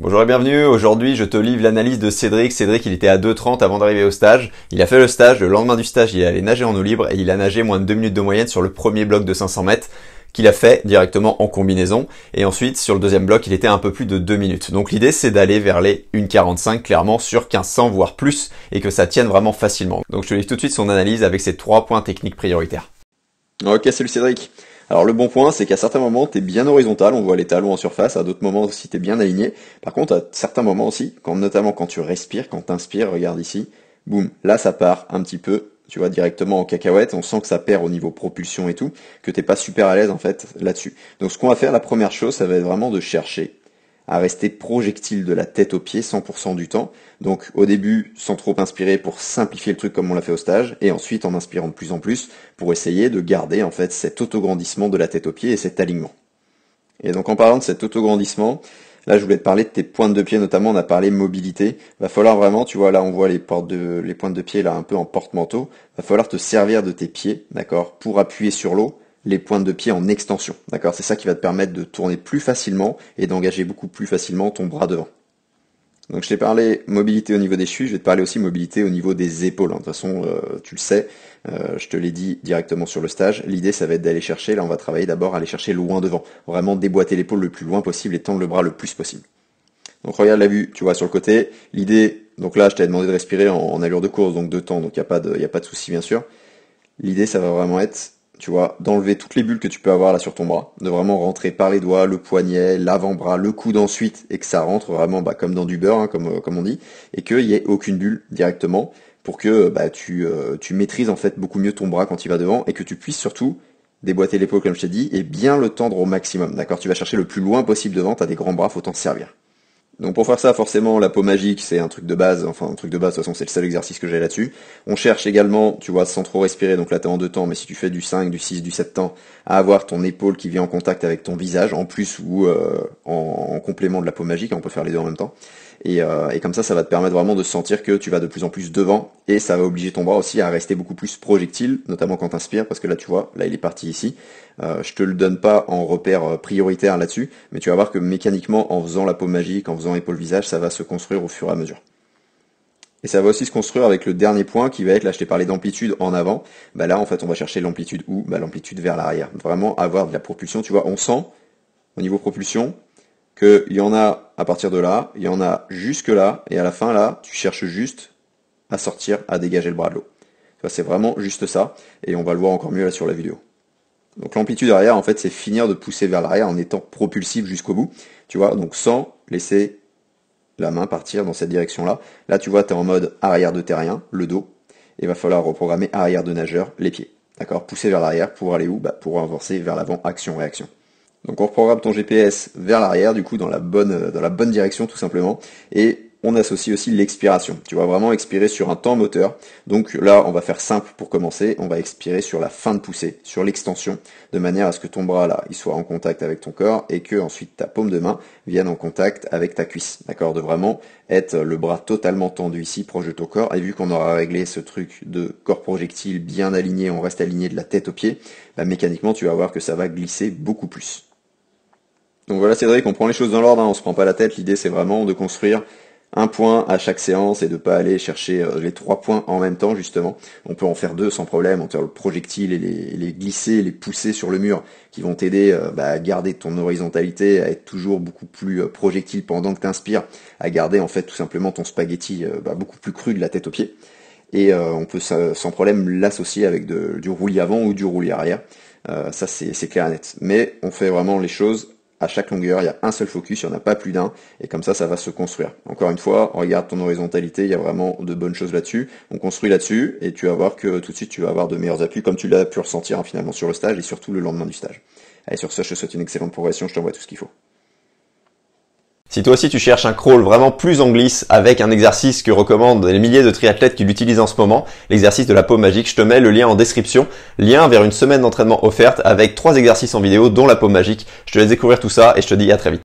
Bonjour et bienvenue, aujourd'hui je te livre l'analyse de Cédric. Cédric il était à 2.30 avant d'arriver au stage, il a fait le stage, le lendemain du stage il est allé nager en eau libre et il a nagé moins de 2 minutes de moyenne sur le premier bloc de 500 mètres qu'il a fait directement en combinaison et ensuite sur le deuxième bloc il était un peu plus de 2 minutes. Donc l'idée c'est d'aller vers les 1.45 clairement sur 1500 voire plus et que ça tienne vraiment facilement. Donc je te livre tout de suite son analyse avec ses trois points techniques prioritaires. Ok salut Cédric alors le bon point, c'est qu'à certains moments, t'es bien horizontal, on voit les talons en surface, à d'autres moments aussi, t'es bien aligné. Par contre, à certains moments aussi, quand, notamment quand tu respires, quand t'inspires, regarde ici, boum, là ça part un petit peu, tu vois, directement en cacahuète, on sent que ça perd au niveau propulsion et tout, que t'es pas super à l'aise en fait là-dessus. Donc ce qu'on va faire, la première chose, ça va être vraiment de chercher à rester projectile de la tête aux pieds 100% du temps. Donc au début, sans trop inspirer pour simplifier le truc comme on l'a fait au stage, et ensuite en inspirant de plus en plus pour essayer de garder en fait cet autograndissement de la tête aux pieds et cet alignement. Et donc en parlant de cet autograndissement, là je voulais te parler de tes pointes de pied notamment, on a parlé mobilité. Va falloir vraiment, tu vois là on voit les, pointes de pied là un peu en porte-manteau, va falloir te servir de tes pieds, d'accord, pour appuyer sur l'eau les pointes de pied en extension. D'accord C'est ça qui va te permettre de tourner plus facilement et d'engager beaucoup plus facilement ton bras devant. Donc je t'ai parlé mobilité au niveau des chevilles, je vais te parler aussi mobilité au niveau des épaules. Hein. De toute façon, euh, tu le sais, euh, je te l'ai dit directement sur le stage. L'idée, ça va être d'aller chercher, là on va travailler d'abord à aller chercher loin devant. Vraiment déboîter l'épaule le plus loin possible et tendre le bras le plus possible. Donc regarde la vue, tu vois, sur le côté. L'idée, donc là je t'ai demandé de respirer en, allure de course, donc de temps, donc il n'y a, pas de, a pas de souci bien sûr. L'idée, ça va vraiment être tu vois, d'enlever toutes les bulles que tu peux avoir là sur ton bras, de vraiment rentrer par les doigts, le poignet, l'avant-bras, le coude ensuite, et que ça rentre vraiment bah, comme dans du beurre, hein, comme, euh, comme on dit, et qu'il n'y ait aucune bulle directement, pour que euh, bah, tu, euh, tu maîtrises en fait beaucoup mieux ton bras quand il va devant, et que tu puisses surtout déboîter l'épaule comme je t'ai dit, et bien le tendre au maximum, d'accord Tu vas chercher le plus loin possible devant, t'as des grands bras, faut t'en servir. Donc pour faire ça, forcément, la peau magique, c'est un truc de base, enfin un truc de base, de toute façon c'est le seul exercice que j'ai là-dessus. On cherche également, tu vois, sans trop respirer, donc là t'es en deux temps, mais si tu fais du 5, du 6, du 7 temps, à avoir ton épaule qui vient en contact avec ton visage, en plus ou euh, en, complément de la peau magique, hein, on peut faire les deux en même temps. Euh, et, comme ça, ça va te permettre vraiment de sentir que tu vas de plus en plus devant, et ça va obliger ton bras aussi à rester beaucoup plus projectile, notamment quand t'inspires, parce que là tu vois, là il est parti ici. Euh, je te le donne pas en repère prioritaire là-dessus, mais tu vas voir que mécaniquement, en faisant la peau magique, en faisant en épaule visage, ça va se construire au fur et à mesure. Et ça va aussi se construire avec le dernier point qui va être, là je t'ai parlé d'amplitude en avant, bah là en fait on va chercher l'amplitude ou bah, L'amplitude vers l'arrière. Vraiment avoir de la propulsion, tu vois, on sent au niveau propulsion qu'il y en a à partir de là, il y en a jusque là, et à la fin là, tu cherches juste à sortir, à dégager le bras de l'eau. C'est vraiment juste ça, et on va le voir encore mieux là sur la vidéo. Donc l'amplitude arrière, en fait, c'est finir de pousser vers l'arrière en étant propulsif jusqu'au bout. Tu vois, donc sans laisser la main partir dans cette direction-là. Là, tu vois, tu es en mode arrière de terrien, le dos. Et va falloir reprogrammer arrière de nageur, les pieds. D'accord Pousser vers l'arrière pour aller où bah, Pour avancer vers l'avant, action-réaction. Donc on reprogramme ton GPS vers l'arrière, du coup, dans la bonne, dans la bonne direction, tout simplement. Et on associe aussi l'expiration. Tu vas vraiment expirer sur un temps moteur. Donc là, on va faire simple pour commencer. On va expirer sur la fin de poussée, sur l'extension, de manière à ce que ton bras là, il soit en contact avec ton corps et que ensuite ta paume de main vienne en contact avec ta cuisse. D'accord De vraiment être le bras totalement tendu ici, proche de ton corps. Et vu qu'on aura réglé ce truc de corps projectile bien aligné, on reste aligné de la tête aux pieds, bah, mécaniquement, tu vas voir que ça va glisser beaucoup plus. Donc voilà Cédric, on prend les choses dans l'ordre, hein. on se prend pas la tête, l'idée c'est vraiment de construire un point à chaque séance et de pas aller chercher euh, les trois points en même temps justement. On peut en faire deux sans problème, en faire le projectile et les, glisser, les pousser sur le mur qui vont t'aider euh, bah, à garder ton horizontalité, à être toujours beaucoup plus euh, projectile pendant que tu inspires, à garder en fait tout simplement ton spaghetti bah, beaucoup plus cru de la tête aux pieds. Et on peut sans problème l'associer avec du roulis avant ou du roulis arrière. ça c'est clair et net. Mais on fait vraiment les choses à chaque longueur, il y a un seul focus, il n'y en a pas plus d'un, et comme ça, ça va se construire. Encore une fois, regarde ton horizontalité, il y a vraiment de bonnes choses là-dessus. On construit là-dessus, et tu vas voir que tout de suite, tu vas avoir de meilleurs appuis, comme tu l'as pu ressentir hein, finalement sur le stage, et surtout le lendemain du stage. Allez, sur ce, je te souhaite une excellente progression, je t'envoie tout ce qu'il faut. Si toi aussi tu cherches un crawl vraiment plus en glisse avec un exercice que recommandent les milliers de triathlètes qui l'utilisent en ce moment, l'exercice de la peau magique, je te mets le lien en description, lien vers une semaine d'entraînement offerte avec trois exercices en vidéo dont la peau magique. Je te laisse découvrir tout ça et je te dis à très vite.